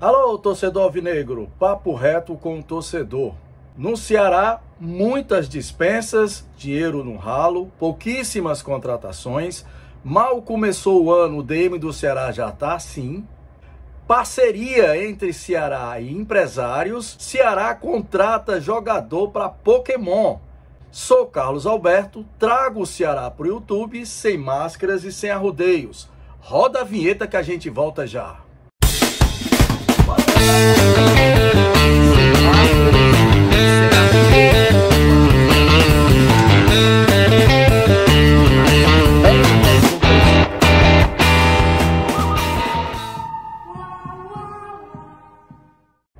Alô, torcedor Vinegro, papo reto com o torcedor. No Ceará, muitas dispensas, dinheiro no ralo, pouquíssimas contratações. Mal começou o ano, o DM do Ceará já está assim. Parceria entre Ceará e empresários. Ceará contrata jogador para Pokémon. Sou Carlos Alberto, trago o Ceará para o YouTube sem máscaras e sem arrudeios. Roda a vinheta que a gente volta já.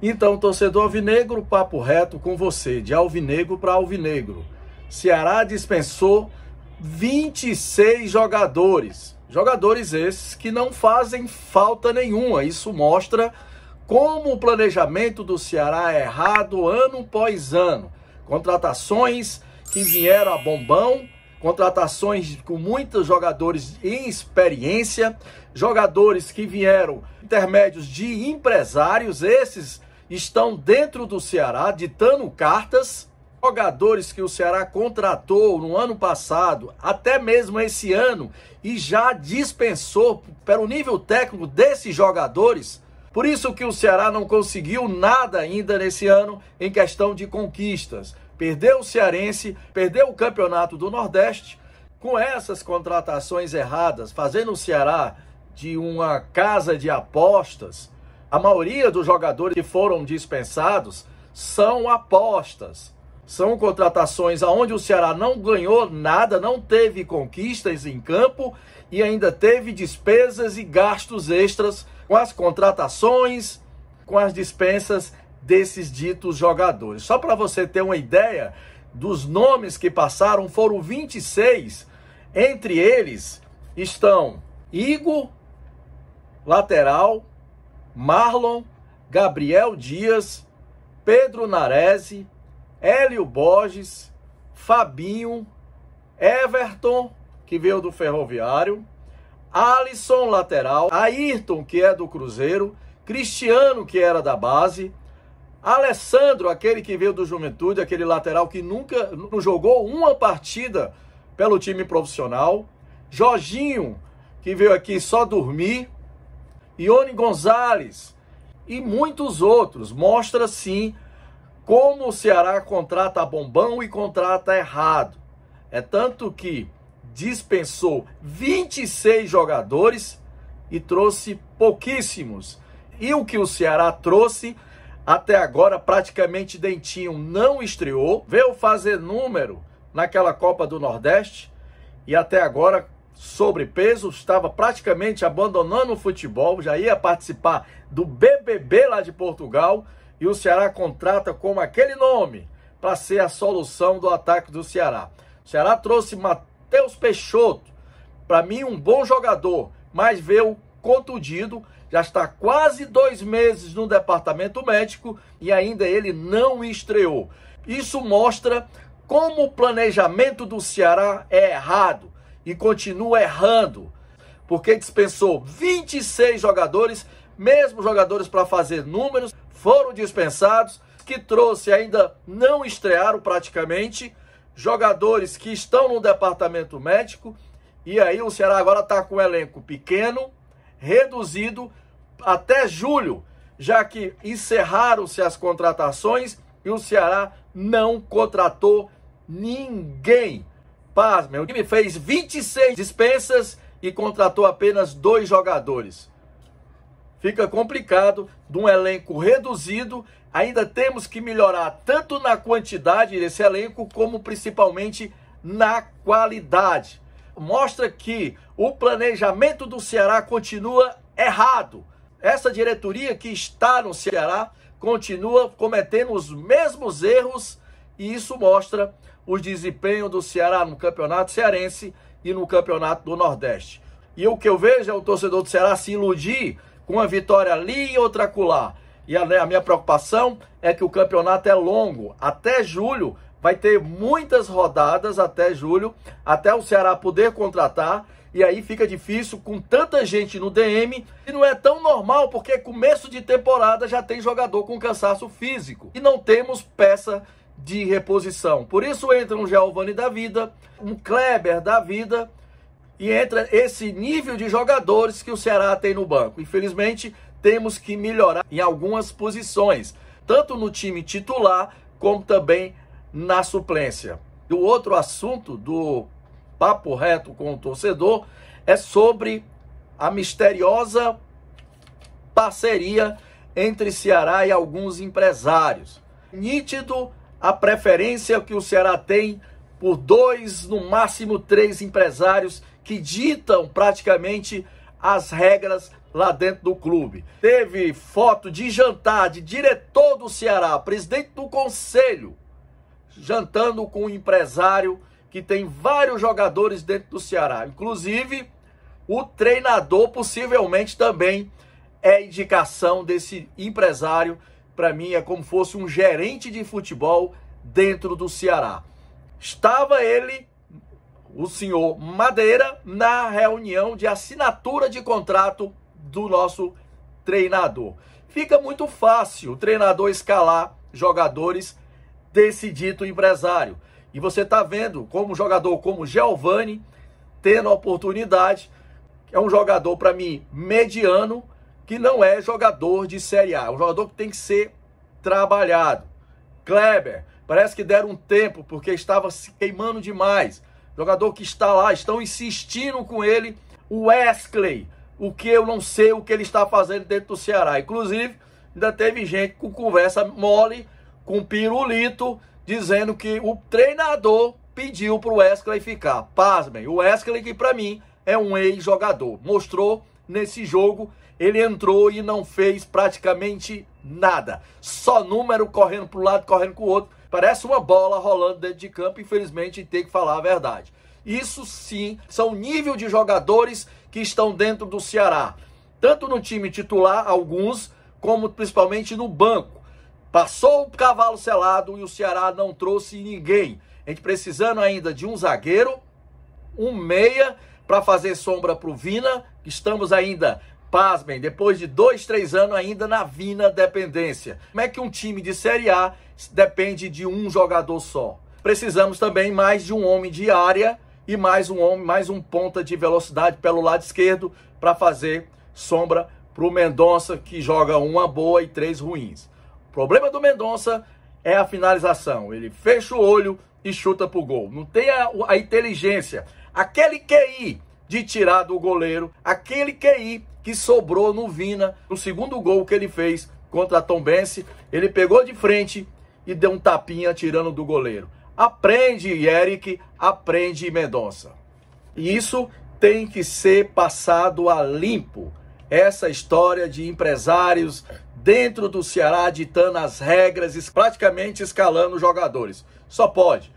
Então, torcedor alvinegro, papo reto com você, de alvinegro para alvinegro. Ceará dispensou 26 jogadores. Jogadores esses que não fazem falta nenhuma. Isso mostra como o planejamento do Ceará é errado ano após ano. Contratações que vieram a bombão, contratações com muitos jogadores em experiência, jogadores que vieram intermédios de empresários, esses estão dentro do Ceará ditando cartas. Jogadores que o Ceará contratou no ano passado, até mesmo esse ano, e já dispensou pelo nível técnico desses jogadores, por isso que o Ceará não conseguiu nada ainda nesse ano em questão de conquistas. Perdeu o Cearense, perdeu o Campeonato do Nordeste. Com essas contratações erradas, fazendo o Ceará de uma casa de apostas, a maioria dos jogadores que foram dispensados são apostas. São contratações aonde o Ceará não ganhou nada, não teve conquistas em campo e ainda teve despesas e gastos extras com as contratações, com as dispensas desses ditos jogadores. Só para você ter uma ideia dos nomes que passaram, foram 26. Entre eles estão Igor, lateral, Marlon, Gabriel Dias, Pedro Narese, Hélio Borges, Fabinho, Everton, que veio do Ferroviário, Alisson, lateral, Ayrton, que é do Cruzeiro, Cristiano, que era da base, Alessandro, aquele que veio do Juventude, aquele lateral que nunca não jogou uma partida pelo time profissional, Jorginho, que veio aqui só dormir, Ione Gonzalez e muitos outros. Mostra sim como o Ceará contrata bombão e contrata errado. É tanto que dispensou 26 jogadores e trouxe pouquíssimos. E o que o Ceará trouxe até agora, praticamente Dentinho não estreou, veio fazer número naquela Copa do Nordeste e até agora sobrepeso, estava praticamente abandonando o futebol, já ia participar do BBB lá de Portugal e o Ceará contrata como aquele nome para ser a solução do ataque do Ceará. O Ceará trouxe Matheus Peixoto, para mim um bom jogador, mas veio contundido, já está quase dois meses no departamento médico e ainda ele não estreou. Isso mostra como o planejamento do Ceará é errado e continua errando, porque dispensou 26 jogadores, mesmo jogadores para fazer números, foram dispensados, que trouxe ainda não estrearam praticamente jogadores que estão no departamento médico. E aí o Ceará agora está com um elenco pequeno, reduzido, até julho, já que encerraram-se as contratações e o Ceará não contratou ninguém. Pasmem, o time fez 26 dispensas e contratou apenas dois jogadores. Fica complicado, de um elenco reduzido, ainda temos que melhorar tanto na quantidade desse elenco, como principalmente na qualidade. Mostra que o planejamento do Ceará continua errado. Essa diretoria que está no Ceará continua cometendo os mesmos erros e isso mostra o desempenho do Ceará no Campeonato Cearense e no Campeonato do Nordeste. E o que eu vejo é o torcedor do Ceará se iludir com uma vitória ali e outra acolá. E a, a minha preocupação é que o campeonato é longo. Até julho vai ter muitas rodadas até julho, até o Ceará poder contratar. E aí fica difícil com tanta gente no DM. E não é tão normal, porque começo de temporada já tem jogador com cansaço físico. E não temos peça de reposição. Por isso entra um Giovanni da vida, um Kleber da vida e entra esse nível de jogadores que o Ceará tem no banco. Infelizmente, temos que melhorar em algumas posições, tanto no time titular como também na suplência. E o outro assunto do papo reto com o torcedor é sobre a misteriosa parceria entre Ceará e alguns empresários. Nítido a preferência que o Ceará tem por dois, no máximo três empresários que ditam praticamente as regras lá dentro do clube. Teve foto de jantar de diretor do Ceará, presidente do conselho, jantando com um empresário que tem vários jogadores dentro do Ceará. Inclusive, o treinador possivelmente também é indicação desse empresário. Para mim, é como fosse um gerente de futebol dentro do Ceará. Estava ele o senhor Madeira na reunião de assinatura de contrato do nosso treinador. Fica muito fácil o treinador escalar jogadores desse dito empresário. E você está vendo como jogador como Giovani tendo a oportunidade, é um jogador para mim mediano, que não é jogador de Série A, é um jogador que tem que ser trabalhado. Kleber, parece que deram um tempo porque estava se queimando demais. Jogador que está lá, estão insistindo com ele. O Wesley, o que eu não sei o que ele está fazendo dentro do Ceará. Inclusive, ainda teve gente com conversa mole, com pirulito, dizendo que o treinador pediu para o Wesley ficar. Pasmem, o Wesley que para mim é um ex-jogador. Mostrou nesse jogo, ele entrou e não fez praticamente nada. Só número correndo para um lado, correndo para o outro. Parece uma bola rolando dentro de campo, infelizmente, tem que falar a verdade. Isso sim são nível de jogadores que estão dentro do Ceará, tanto no time titular, alguns, como principalmente no banco. Passou o cavalo selado e o Ceará não trouxe ninguém. A gente precisando ainda de um zagueiro, um meia para fazer sombra para o Vina. Estamos ainda Pasmem, depois de dois, três anos ainda na vina dependência. Como é que um time de Série A depende de um jogador só? Precisamos também mais de um homem de área e mais um homem, mais um ponta de velocidade pelo lado esquerdo para fazer sombra para o Mendonça, que joga uma boa e três ruins. O problema do Mendonça é a finalização. Ele fecha o olho e chuta para o gol. Não tem a, a inteligência. Aquele QI de tirar do goleiro aquele QI que sobrou no Vina, no segundo gol que ele fez contra a Tombense. Ele pegou de frente e deu um tapinha tirando do goleiro. Aprende, Eric, aprende, Mendonça. E isso tem que ser passado a limpo. Essa história de empresários dentro do Ceará ditando as regras e praticamente escalando jogadores. Só pode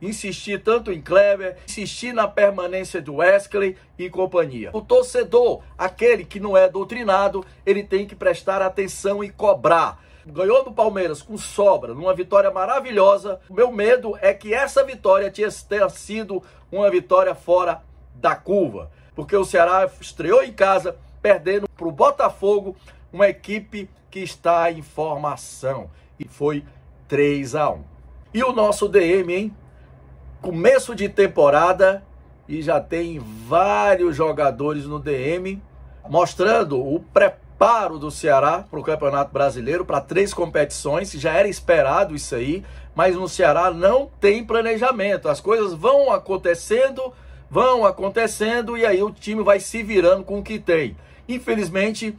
insistir tanto em Kleber, insistir na permanência do Wesley e companhia. O torcedor, aquele que não é doutrinado, ele tem que prestar atenção e cobrar ganhou do Palmeiras com sobra, numa vitória maravilhosa. meu medo é que essa vitória tenha sido uma vitória fora da curva, porque o Ceará estreou em casa, perdendo para o Botafogo, uma equipe que está em formação, e foi 3 a 1 E o nosso DM, hein? começo de temporada e já tem vários jogadores no DM mostrando o preparo do Ceará para o Campeonato Brasileiro, para três competições, já era esperado isso aí, mas no Ceará não tem planejamento, as coisas vão acontecendo, vão acontecendo e aí o time vai se virando com o que tem. Infelizmente,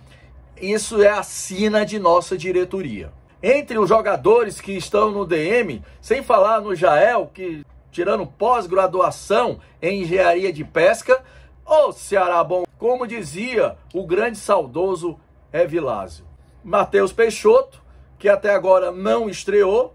isso é a sina de nossa diretoria. Entre os jogadores que estão no DM, sem falar no Jael, que tirando pós-graduação em engenharia de pesca. Ô oh, Ceará bom, como dizia o grande saudoso Evilásio. Matheus Peixoto, que até agora não estreou,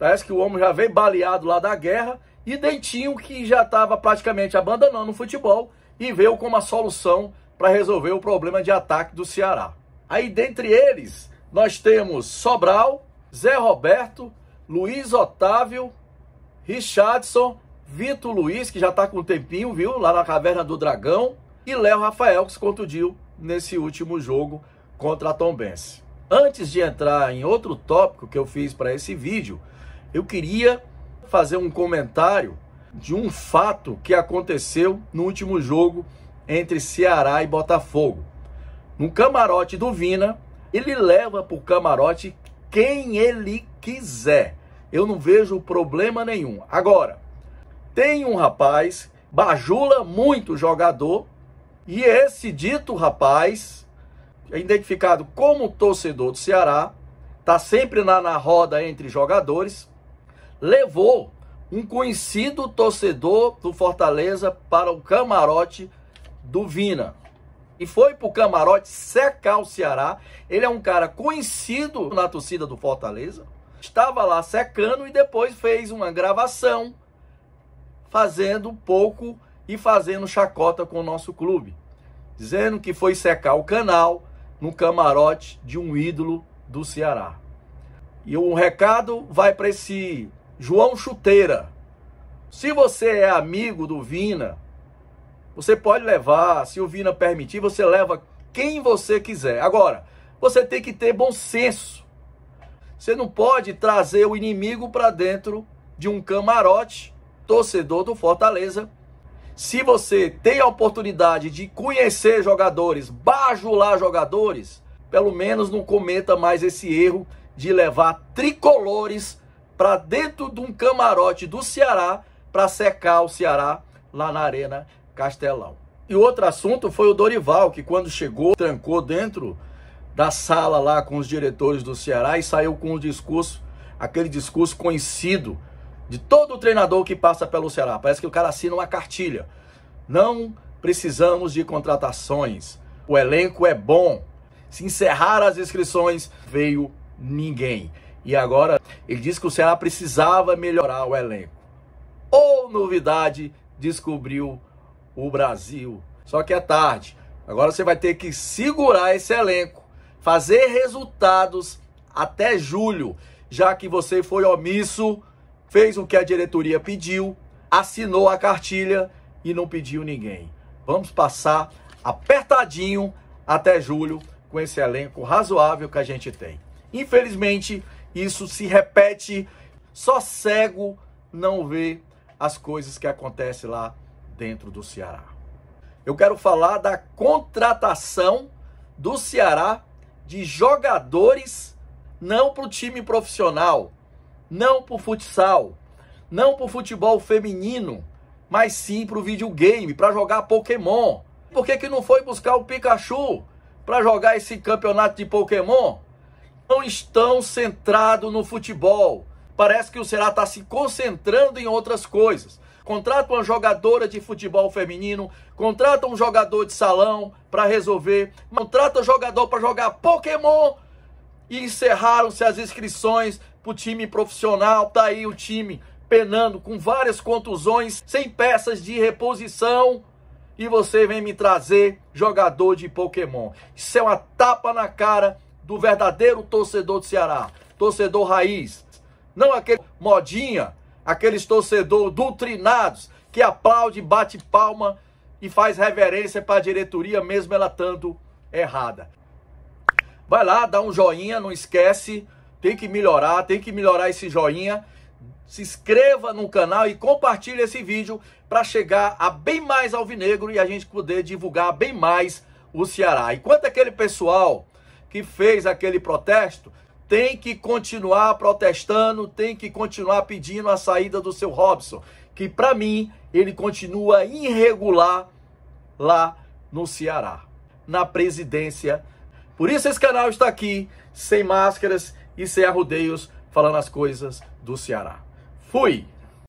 parece que o homem já veio baleado lá da guerra, e Dentinho, que já estava praticamente abandonando o futebol e veio como a solução para resolver o problema de ataque do Ceará. Aí, dentre eles, nós temos Sobral, Zé Roberto, Luiz Otávio, Richardson, Vitor Luiz, que já está com um tempinho, viu? Lá na Caverna do Dragão. E Léo Rafael, que se contundiu nesse último jogo contra a Tombense. Antes de entrar em outro tópico que eu fiz para esse vídeo, eu queria fazer um comentário de um fato que aconteceu no último jogo entre Ceará e Botafogo. No camarote do Vina, ele leva para o camarote quem ele quiser eu não vejo problema nenhum. Agora, tem um rapaz, bajula muito jogador, e esse dito rapaz, identificado como torcedor do Ceará, está sempre lá na roda entre jogadores, levou um conhecido torcedor do Fortaleza para o camarote do Vina. E foi para o camarote secar o Ceará. Ele é um cara conhecido na torcida do Fortaleza estava lá secando e depois fez uma gravação fazendo pouco e fazendo chacota com o nosso clube, dizendo que foi secar o canal no camarote de um ídolo do Ceará. E o um recado vai para esse João Chuteira. Se você é amigo do Vina, você pode levar, se o Vina permitir, você leva quem você quiser. Agora, você tem que ter bom senso você não pode trazer o inimigo para dentro de um camarote torcedor do Fortaleza. Se você tem a oportunidade de conhecer jogadores, bajular jogadores, pelo menos não cometa mais esse erro de levar tricolores para dentro de um camarote do Ceará para secar o Ceará lá na Arena Castelão. E outro assunto foi o Dorival, que quando chegou, trancou dentro da sala lá com os diretores do Ceará e saiu com o discurso, aquele discurso conhecido de todo treinador que passa pelo Ceará. Parece que o cara assina uma cartilha. Não precisamos de contratações. O elenco é bom. Se encerrar as inscrições, veio ninguém. E agora ele disse que o Ceará precisava melhorar o elenco. Ou oh, novidade, descobriu o Brasil. Só que é tarde. Agora você vai ter que segurar esse elenco fazer resultados até julho, já que você foi omisso, fez o que a diretoria pediu, assinou a cartilha e não pediu ninguém. Vamos passar apertadinho até julho com esse elenco razoável que a gente tem. Infelizmente, isso se repete, só cego não vê as coisas que acontecem lá dentro do Ceará. Eu quero falar da contratação do Ceará de jogadores não para o time profissional, não para o futsal, não para o futebol feminino, mas sim para o videogame, para jogar Pokémon. Por que, que não foi buscar o Pikachu para jogar esse campeonato de Pokémon? Não estão centrados no futebol. Parece que o Será está se concentrando em outras coisas contrata uma jogadora de futebol feminino, contrata um jogador de salão para resolver, contrata jogador para jogar Pokémon e encerraram-se as inscrições para o time profissional. Tá aí o time penando com várias contusões, sem peças de reposição. E você vem me trazer jogador de Pokémon. Isso é uma tapa na cara do verdadeiro torcedor do Ceará, torcedor raiz. Não aquele modinha aqueles torcedores doutrinados que aplaude, bate palma e faz reverência para a diretoria, mesmo ela estando errada. Vai lá, dá um joinha, não esquece. Tem que melhorar, tem que melhorar esse joinha. Se inscreva no canal e compartilhe esse vídeo para chegar a bem mais alvinegro e a gente poder divulgar bem mais o Ceará. Enquanto aquele pessoal que fez aquele protesto, tem que continuar protestando, tem que continuar pedindo a saída do seu Robson, que para mim ele continua irregular lá no Ceará, na presidência. Por isso esse canal está aqui, sem máscaras e sem arrudeios, falando as coisas do Ceará. Fui!